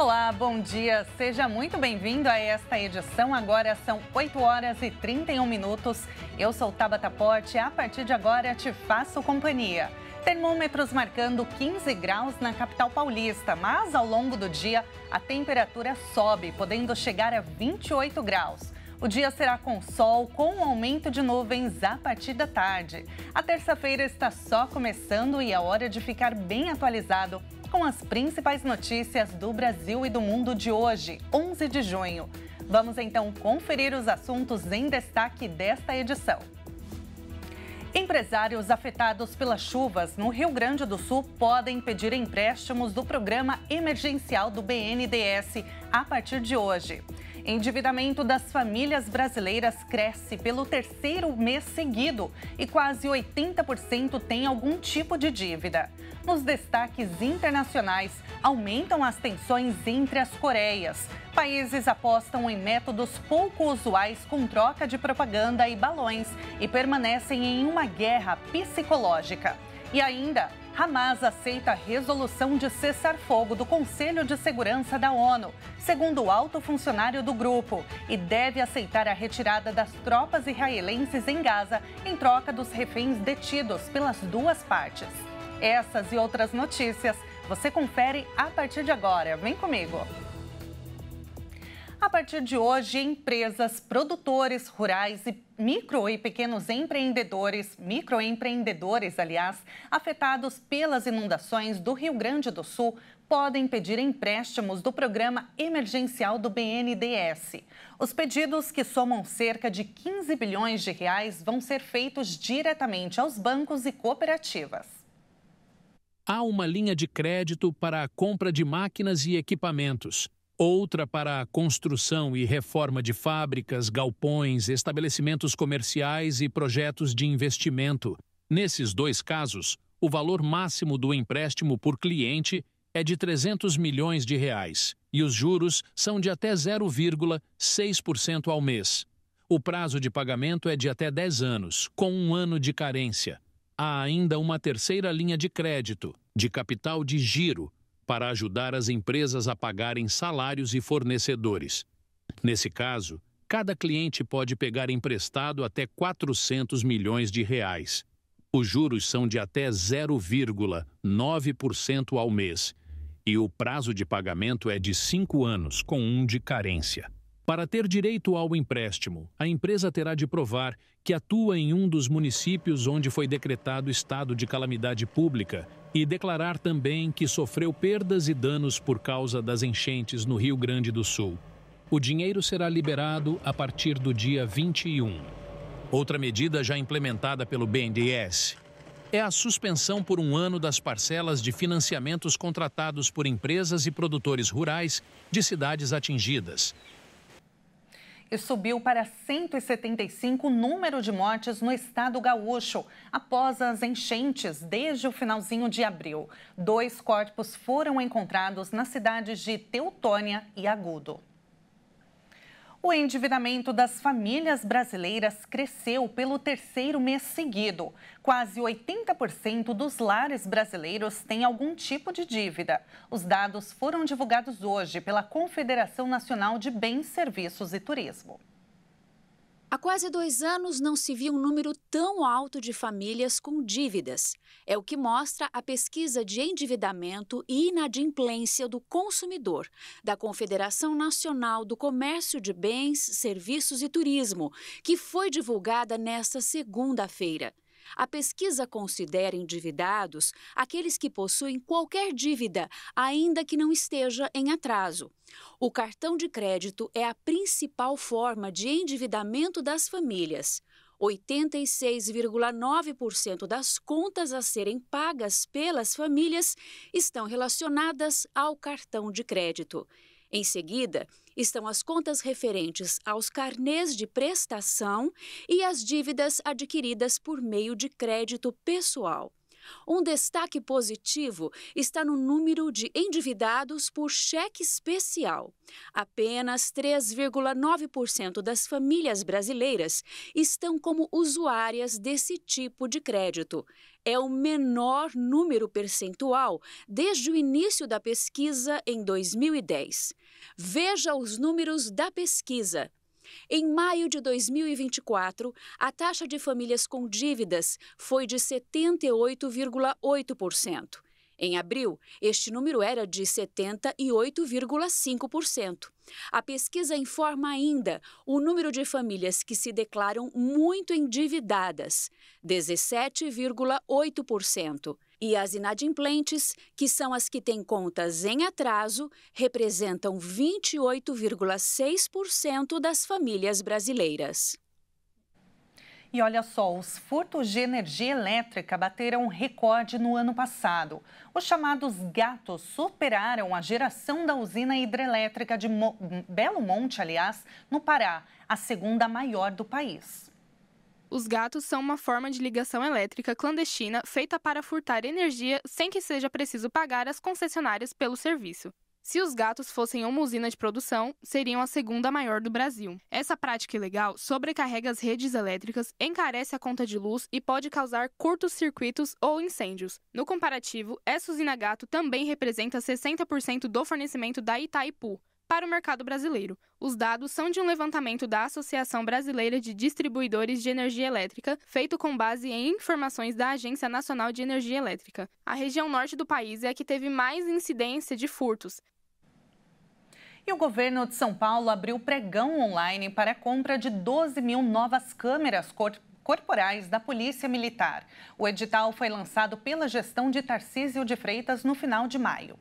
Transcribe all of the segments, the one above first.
Olá, bom dia. Seja muito bem-vindo a esta edição. Agora são 8 horas e 31 minutos. Eu sou Tabata Porte e a partir de agora te faço companhia. Termômetros marcando 15 graus na capital paulista, mas ao longo do dia a temperatura sobe, podendo chegar a 28 graus. O dia será com sol, com um aumento de nuvens a partir da tarde. A terça-feira está só começando e é hora de ficar bem atualizado com as principais notícias do Brasil e do mundo de hoje, 11 de junho. Vamos então conferir os assuntos em destaque desta edição. Empresários afetados pelas chuvas no Rio Grande do Sul podem pedir empréstimos do programa emergencial do BNDES a partir de hoje. Endividamento das famílias brasileiras cresce pelo terceiro mês seguido e quase 80% tem algum tipo de dívida. Nos destaques internacionais, aumentam as tensões entre as Coreias. Países apostam em métodos pouco usuais com troca de propaganda e balões e permanecem em uma guerra psicológica. E ainda, Hamas aceita a resolução de cessar fogo do Conselho de Segurança da ONU, segundo o alto funcionário do grupo, e deve aceitar a retirada das tropas israelenses em Gaza em troca dos reféns detidos pelas duas partes. Essas e outras notícias você confere a partir de agora. Vem comigo! A partir de hoje, empresas, produtores rurais e micro e pequenos empreendedores, microempreendedores, aliás, afetados pelas inundações do Rio Grande do Sul, podem pedir empréstimos do programa emergencial do BNDES. Os pedidos, que somam cerca de 15 bilhões de reais, vão ser feitos diretamente aos bancos e cooperativas. Há uma linha de crédito para a compra de máquinas e equipamentos outra para a construção e reforma de fábricas, galpões, estabelecimentos comerciais e projetos de investimento. Nesses dois casos, o valor máximo do empréstimo por cliente é de 300 milhões de reais e os juros são de até 0,6% ao mês. O prazo de pagamento é de até 10 anos, com um ano de carência. Há ainda uma terceira linha de crédito, de capital de giro, para ajudar as empresas a pagarem salários e fornecedores. Nesse caso, cada cliente pode pegar emprestado até 400 milhões de reais. Os juros são de até 0,9% ao mês e o prazo de pagamento é de cinco anos, com um de carência. Para ter direito ao empréstimo, a empresa terá de provar que atua em um dos municípios onde foi decretado estado de calamidade pública e declarar também que sofreu perdas e danos por causa das enchentes no Rio Grande do Sul. O dinheiro será liberado a partir do dia 21. Outra medida já implementada pelo BNDES é a suspensão por um ano das parcelas de financiamentos contratados por empresas e produtores rurais de cidades atingidas, e subiu para 175 o número de mortes no estado gaúcho após as enchentes desde o finalzinho de abril. Dois corpos foram encontrados nas cidades de Teutônia e Agudo. O endividamento das famílias brasileiras cresceu pelo terceiro mês seguido. Quase 80% dos lares brasileiros têm algum tipo de dívida. Os dados foram divulgados hoje pela Confederação Nacional de Bens, Serviços e Turismo. Há quase dois anos não se viu um número tão alto de famílias com dívidas. É o que mostra a pesquisa de endividamento e inadimplência do consumidor, da Confederação Nacional do Comércio de Bens, Serviços e Turismo, que foi divulgada nesta segunda-feira. A pesquisa considera endividados aqueles que possuem qualquer dívida, ainda que não esteja em atraso. O cartão de crédito é a principal forma de endividamento das famílias. 86,9% das contas a serem pagas pelas famílias estão relacionadas ao cartão de crédito. Em seguida, estão as contas referentes aos carnês de prestação e as dívidas adquiridas por meio de crédito pessoal. Um destaque positivo está no número de endividados por cheque especial. Apenas 3,9% das famílias brasileiras estão como usuárias desse tipo de crédito. É o menor número percentual desde o início da pesquisa em 2010. Veja os números da pesquisa. Em maio de 2024, a taxa de famílias com dívidas foi de 78,8%. Em abril, este número era de 78,5%. A pesquisa informa ainda o número de famílias que se declaram muito endividadas, 17,8%. E as inadimplentes, que são as que têm contas em atraso, representam 28,6% das famílias brasileiras. E olha só, os furtos de energia elétrica bateram recorde no ano passado. Os chamados gatos superaram a geração da usina hidrelétrica de Mo Belo Monte, aliás, no Pará, a segunda maior do país. Os gatos são uma forma de ligação elétrica clandestina feita para furtar energia sem que seja preciso pagar as concessionárias pelo serviço. Se os gatos fossem uma usina de produção, seriam a segunda maior do Brasil. Essa prática ilegal sobrecarrega as redes elétricas, encarece a conta de luz e pode causar curtos circuitos ou incêndios. No comparativo, essa usina gato também representa 60% do fornecimento da Itaipu, para o mercado brasileiro. Os dados são de um levantamento da Associação Brasileira de Distribuidores de Energia Elétrica, feito com base em informações da Agência Nacional de Energia Elétrica. A região norte do país é a que teve mais incidência de furtos. E o governo de São Paulo abriu pregão online para a compra de 12 mil novas câmeras corporais da Polícia Militar. O edital foi lançado pela gestão de Tarcísio de Freitas no final de maio.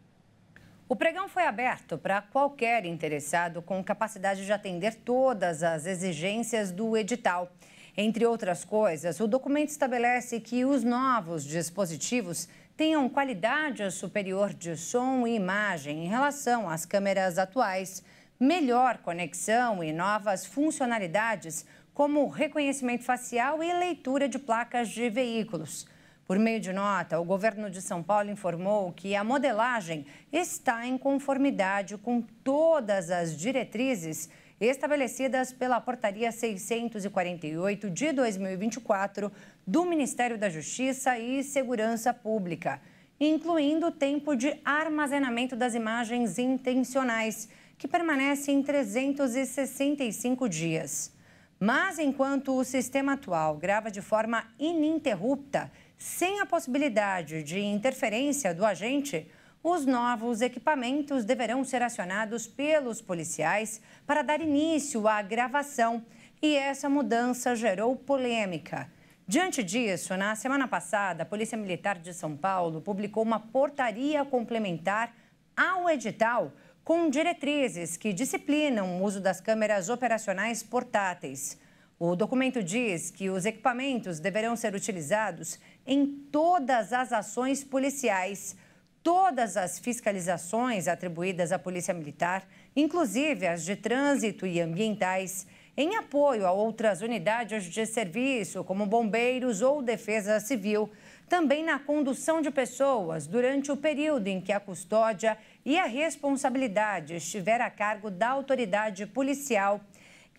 O pregão foi aberto para qualquer interessado com capacidade de atender todas as exigências do edital. Entre outras coisas, o documento estabelece que os novos dispositivos tenham qualidade superior de som e imagem em relação às câmeras atuais, melhor conexão e novas funcionalidades, como reconhecimento facial e leitura de placas de veículos. Por meio de nota, o governo de São Paulo informou que a modelagem está em conformidade com todas as diretrizes estabelecidas pela Portaria 648 de 2024 do Ministério da Justiça e Segurança Pública, incluindo o tempo de armazenamento das imagens intencionais, que permanece em 365 dias. Mas enquanto o sistema atual grava de forma ininterrupta sem a possibilidade de interferência do agente, os novos equipamentos deverão ser acionados pelos policiais para dar início à gravação. E essa mudança gerou polêmica. Diante disso, na semana passada, a Polícia Militar de São Paulo publicou uma portaria complementar ao edital com diretrizes que disciplinam o uso das câmeras operacionais portáteis. O documento diz que os equipamentos deverão ser utilizados em todas as ações policiais. Todas as fiscalizações atribuídas à Polícia Militar, inclusive as de trânsito e ambientais, em apoio a outras unidades de serviço, como bombeiros ou defesa civil, também na condução de pessoas durante o período em que a custódia e a responsabilidade estiver a cargo da autoridade policial,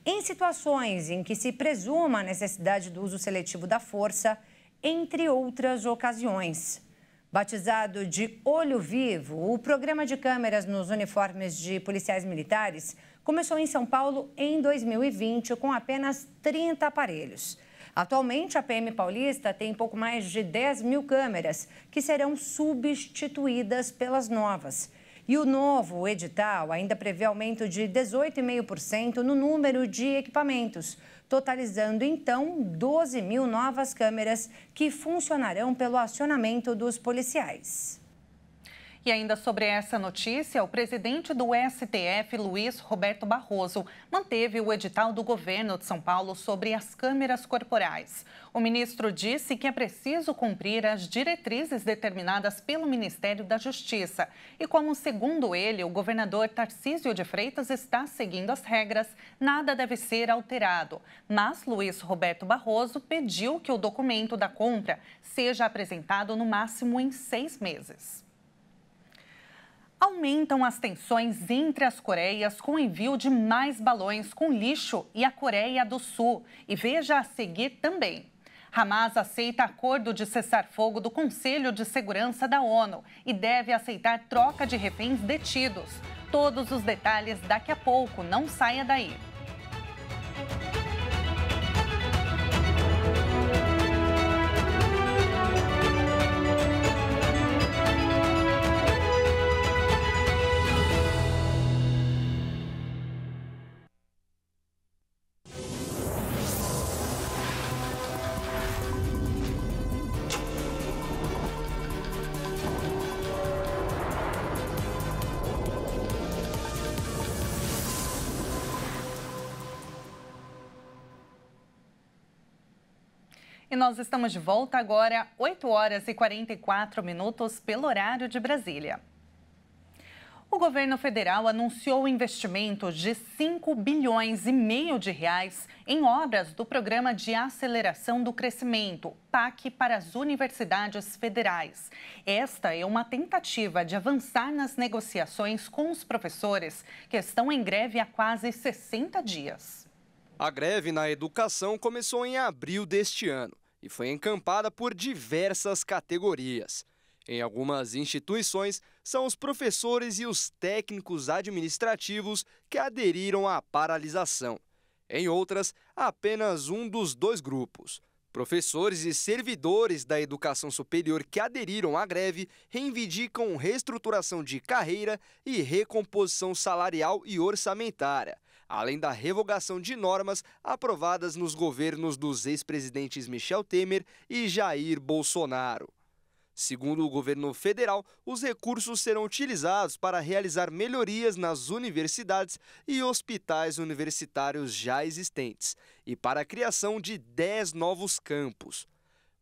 em situações em que se presuma a necessidade do uso seletivo da força entre outras ocasiões. Batizado de Olho Vivo, o programa de câmeras nos uniformes de policiais militares começou em São Paulo em 2020 com apenas 30 aparelhos. Atualmente, a PM Paulista tem pouco mais de 10 mil câmeras que serão substituídas pelas novas. E o novo edital ainda prevê aumento de 18,5% no número de equipamentos, totalizando então 12 mil novas câmeras que funcionarão pelo acionamento dos policiais. E ainda sobre essa notícia, o presidente do STF, Luiz Roberto Barroso, manteve o edital do governo de São Paulo sobre as câmeras corporais. O ministro disse que é preciso cumprir as diretrizes determinadas pelo Ministério da Justiça. E como, segundo ele, o governador Tarcísio de Freitas está seguindo as regras, nada deve ser alterado. Mas Luiz Roberto Barroso pediu que o documento da compra seja apresentado no máximo em seis meses aumentam as tensões entre as Coreias com o envio de mais balões com lixo e a Coreia do Sul. E veja a seguir também. Hamas aceita acordo de cessar-fogo do Conselho de Segurança da ONU e deve aceitar troca de reféns detidos. Todos os detalhes daqui a pouco, não saia daí. E nós estamos de volta agora, 8 horas e 44 minutos, pelo horário de Brasília. O governo federal anunciou investimentos de 5 bilhões e meio de reais em obras do Programa de Aceleração do Crescimento, PAC, para as universidades federais. Esta é uma tentativa de avançar nas negociações com os professores que estão em greve há quase 60 dias. A greve na educação começou em abril deste ano e foi encampada por diversas categorias. Em algumas instituições, são os professores e os técnicos administrativos que aderiram à paralisação. Em outras, apenas um dos dois grupos. Professores e servidores da educação superior que aderiram à greve reivindicam reestruturação de carreira e recomposição salarial e orçamentária além da revogação de normas aprovadas nos governos dos ex-presidentes Michel Temer e Jair Bolsonaro. Segundo o governo federal, os recursos serão utilizados para realizar melhorias nas universidades e hospitais universitários já existentes e para a criação de 10 novos campos.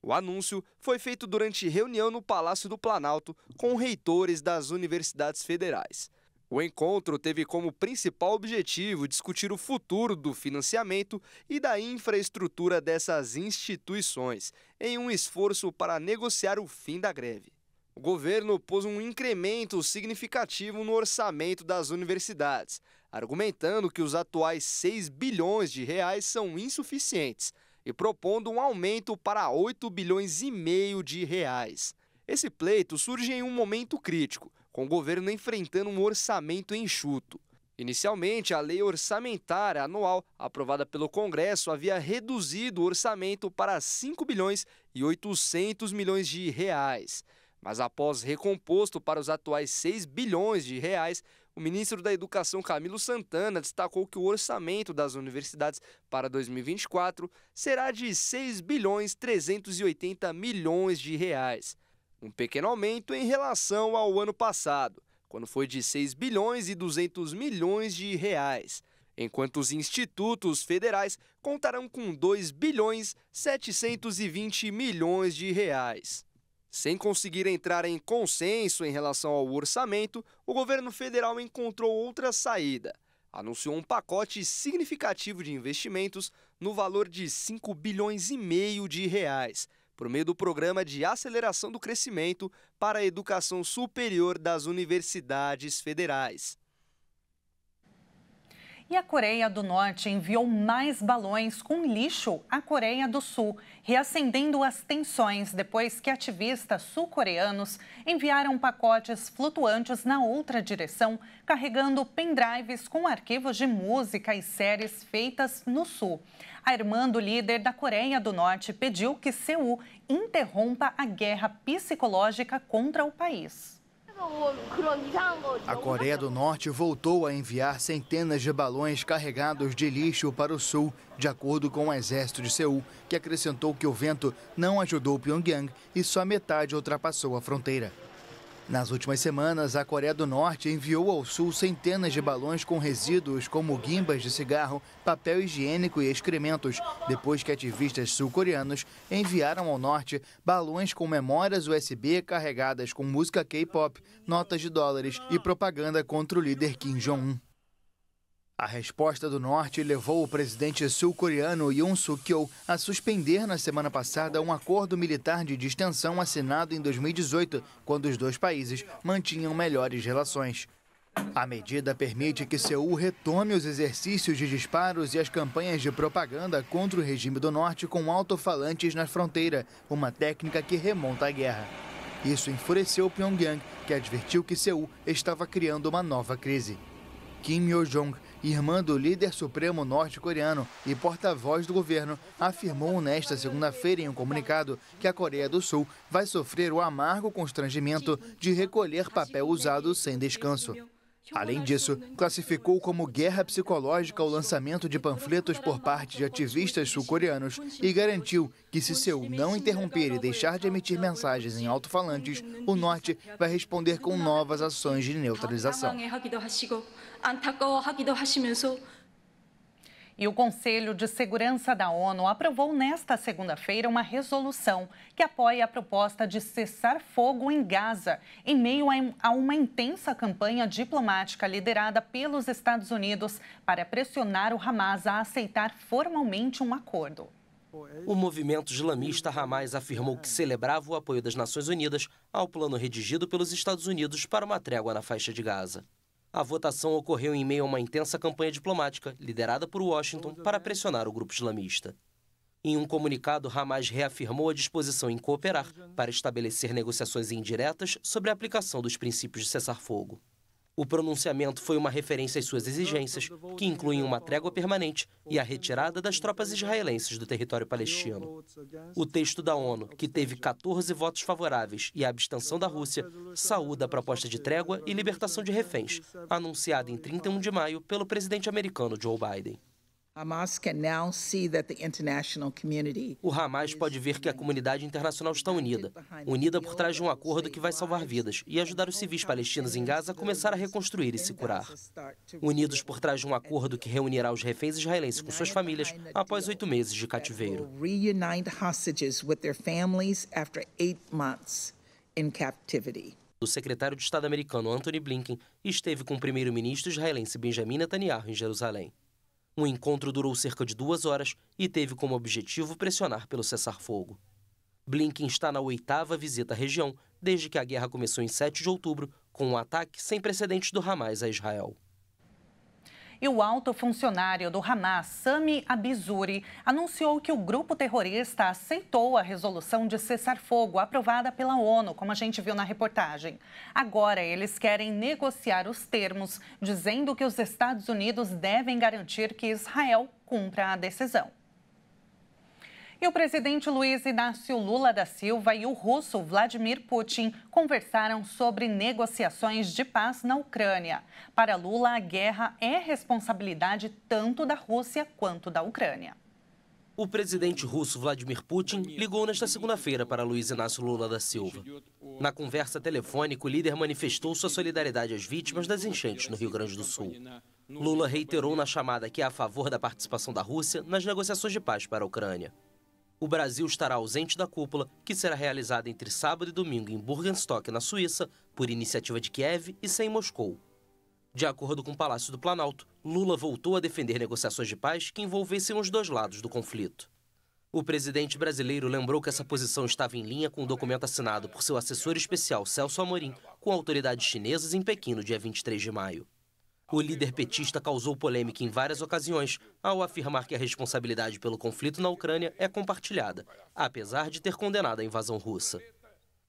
O anúncio foi feito durante reunião no Palácio do Planalto com reitores das universidades federais. O encontro teve como principal objetivo discutir o futuro do financiamento e da infraestrutura dessas instituições, em um esforço para negociar o fim da greve. O governo pôs um incremento significativo no orçamento das universidades, argumentando que os atuais 6 bilhões de reais são insuficientes e propondo um aumento para 8 bilhões e meio de reais. Esse pleito surge em um momento crítico, com o governo enfrentando um orçamento enxuto. Inicialmente, a lei orçamentária anual aprovada pelo Congresso havia reduzido o orçamento para 5 bilhões e 800 milhões de reais. Mas após recomposto para os atuais 6 bilhões de reais, o ministro da Educação Camilo Santana destacou que o orçamento das universidades para 2024 será de 6 bilhões 380 milhões de reais um pequeno aumento em relação ao ano passado, quando foi de 6 bilhões e 200 milhões de reais, enquanto os institutos federais contarão com 2 bilhões 720 milhões de reais. Sem conseguir entrar em consenso em relação ao orçamento, o governo federal encontrou outra saída. Anunciou um pacote significativo de investimentos no valor de 5 bilhões e meio de reais, por meio do Programa de Aceleração do Crescimento para a Educação Superior das Universidades Federais. E a Coreia do Norte enviou mais balões com lixo à Coreia do Sul, reacendendo as tensões depois que ativistas sul-coreanos enviaram pacotes flutuantes na outra direção, carregando pendrives com arquivos de música e séries feitas no Sul. A irmã do líder da Coreia do Norte pediu que Seul interrompa a guerra psicológica contra o país. A Coreia do Norte voltou a enviar centenas de balões carregados de lixo para o sul, de acordo com o exército de Seul, que acrescentou que o vento não ajudou Pyongyang e só metade ultrapassou a fronteira. Nas últimas semanas, a Coreia do Norte enviou ao Sul centenas de balões com resíduos como guimbas de cigarro, papel higiênico e excrementos, depois que ativistas sul-coreanos enviaram ao Norte balões com memórias USB carregadas com música K-pop, notas de dólares e propaganda contra o líder Kim Jong-un. A resposta do Norte levou o presidente sul-coreano Yoon Suk-yeol a suspender na semana passada um acordo militar de distensão assinado em 2018, quando os dois países mantinham melhores relações. A medida permite que Seul retome os exercícios de disparos e as campanhas de propaganda contra o regime do Norte com alto-falantes na fronteira, uma técnica que remonta à guerra. Isso enfureceu Pyongyang, que advertiu que Seul estava criando uma nova crise. Kim Yo-jong irmã do líder supremo norte-coreano e porta-voz do governo, afirmou nesta segunda-feira em um comunicado que a Coreia do Sul vai sofrer o amargo constrangimento de recolher papel usado sem descanso. Além disso, classificou como guerra psicológica o lançamento de panfletos por parte de ativistas sul-coreanos e garantiu que, se Seul não interromper e deixar de emitir mensagens em alto-falantes, o Norte vai responder com novas ações de neutralização. E o Conselho de Segurança da ONU aprovou nesta segunda-feira uma resolução que apoia a proposta de cessar fogo em Gaza, em meio a uma intensa campanha diplomática liderada pelos Estados Unidos para pressionar o Hamas a aceitar formalmente um acordo. O movimento islamista Hamas afirmou que celebrava o apoio das Nações Unidas ao plano redigido pelos Estados Unidos para uma trégua na faixa de Gaza. A votação ocorreu em meio a uma intensa campanha diplomática liderada por Washington para pressionar o grupo islamista. Em um comunicado, Hamas reafirmou a disposição em cooperar para estabelecer negociações indiretas sobre a aplicação dos princípios de cessar-fogo. O pronunciamento foi uma referência às suas exigências, que incluem uma trégua permanente e a retirada das tropas israelenses do território palestino. O texto da ONU, que teve 14 votos favoráveis e a abstenção da Rússia, saúda a proposta de trégua e libertação de reféns, anunciada em 31 de maio pelo presidente americano Joe Biden. O Hamas pode ver que a comunidade internacional está unida, unida por trás de um acordo que vai salvar vidas e ajudar os civis palestinos em Gaza a começar a reconstruir e se curar. Unidos por trás de um acordo que reunirá os reféns israelenses com suas famílias após oito meses de cativeiro. O secretário de Estado americano Antony Blinken esteve com o primeiro-ministro israelense Benjamin Netanyahu em Jerusalém. O encontro durou cerca de duas horas e teve como objetivo pressionar pelo cessar-fogo. Blinken está na oitava visita à região desde que a guerra começou em 7 de outubro, com um ataque sem precedentes do Hamas a Israel. E o alto funcionário do Hamas, Sami Abizuri, anunciou que o grupo terrorista aceitou a resolução de cessar-fogo aprovada pela ONU, como a gente viu na reportagem. Agora eles querem negociar os termos, dizendo que os Estados Unidos devem garantir que Israel cumpra a decisão. E o presidente Luiz Inácio Lula da Silva e o russo Vladimir Putin conversaram sobre negociações de paz na Ucrânia. Para Lula, a guerra é responsabilidade tanto da Rússia quanto da Ucrânia. O presidente russo Vladimir Putin ligou nesta segunda-feira para Luiz Inácio Lula da Silva. Na conversa telefônica, o líder manifestou sua solidariedade às vítimas das enchentes no Rio Grande do Sul. Lula reiterou na chamada que é a favor da participação da Rússia nas negociações de paz para a Ucrânia o Brasil estará ausente da cúpula, que será realizada entre sábado e domingo em Burgenstock, na Suíça, por iniciativa de Kiev e sem Moscou. De acordo com o Palácio do Planalto, Lula voltou a defender negociações de paz que envolvessem os dois lados do conflito. O presidente brasileiro lembrou que essa posição estava em linha com o documento assinado por seu assessor especial Celso Amorim com autoridades chinesas em Pequim no dia 23 de maio. O líder petista causou polêmica em várias ocasiões ao afirmar que a responsabilidade pelo conflito na Ucrânia é compartilhada, apesar de ter condenado a invasão russa.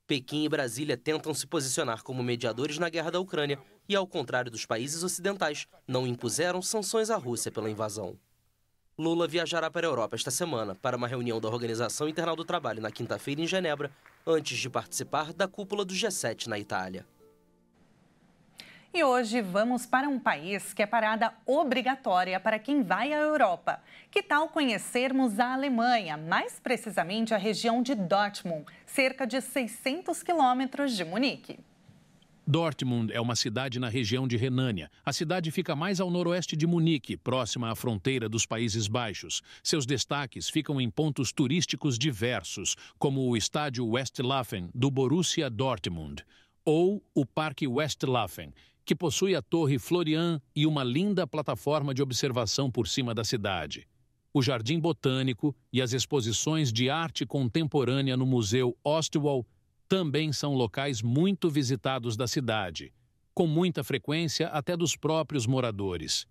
Pequim e Brasília tentam se posicionar como mediadores na guerra da Ucrânia e, ao contrário dos países ocidentais, não impuseram sanções à Rússia pela invasão. Lula viajará para a Europa esta semana para uma reunião da Organização Internacional do Trabalho na quinta-feira em Genebra, antes de participar da cúpula do G7 na Itália. E hoje vamos para um país que é parada obrigatória para quem vai à Europa. Que tal conhecermos a Alemanha, mais precisamente a região de Dortmund, cerca de 600 quilômetros de Munique? Dortmund é uma cidade na região de Renânia. A cidade fica mais ao noroeste de Munique, próxima à fronteira dos Países Baixos. Seus destaques ficam em pontos turísticos diversos, como o estádio Westlaffen do Borussia Dortmund ou o Parque Westlaffen que possui a Torre Florian e uma linda plataforma de observação por cima da cidade. O Jardim Botânico e as exposições de arte contemporânea no Museu Ostwald também são locais muito visitados da cidade, com muita frequência até dos próprios moradores.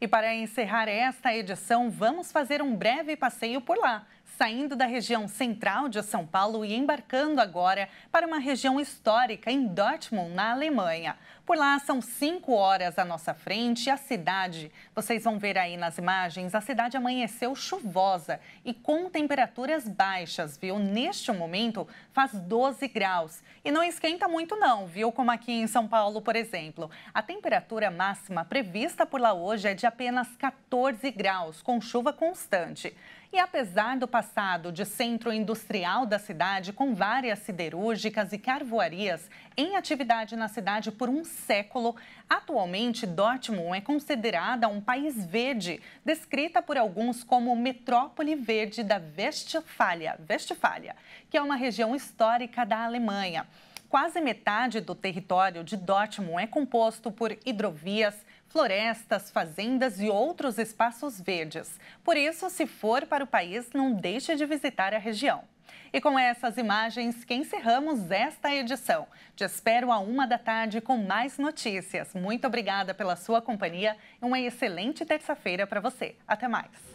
E para encerrar esta edição, vamos fazer um breve passeio por lá saindo da região central de São Paulo e embarcando agora para uma região histórica em Dortmund, na Alemanha. Por lá são 5 horas à nossa frente e a cidade, vocês vão ver aí nas imagens, a cidade amanheceu chuvosa e com temperaturas baixas, viu? Neste momento faz 12 graus e não esquenta muito não, viu? Como aqui em São Paulo, por exemplo. A temperatura máxima prevista por lá hoje é de apenas 14 graus, com chuva constante. E apesar do passado de centro industrial da cidade, com várias siderúrgicas e carvoarias em atividade na cidade por um século, atualmente Dortmund é considerada um país verde, descrita por alguns como metrópole verde da Westfália, Westfália que é uma região histórica da Alemanha quase metade do território de Dortmund é composto por hidrovias, florestas, fazendas e outros espaços verdes. Por isso, se for para o país, não deixe de visitar a região. E com essas imagens que encerramos esta edição. Te espero a uma da tarde com mais notícias. Muito obrigada pela sua companhia e uma excelente terça-feira para você. Até mais.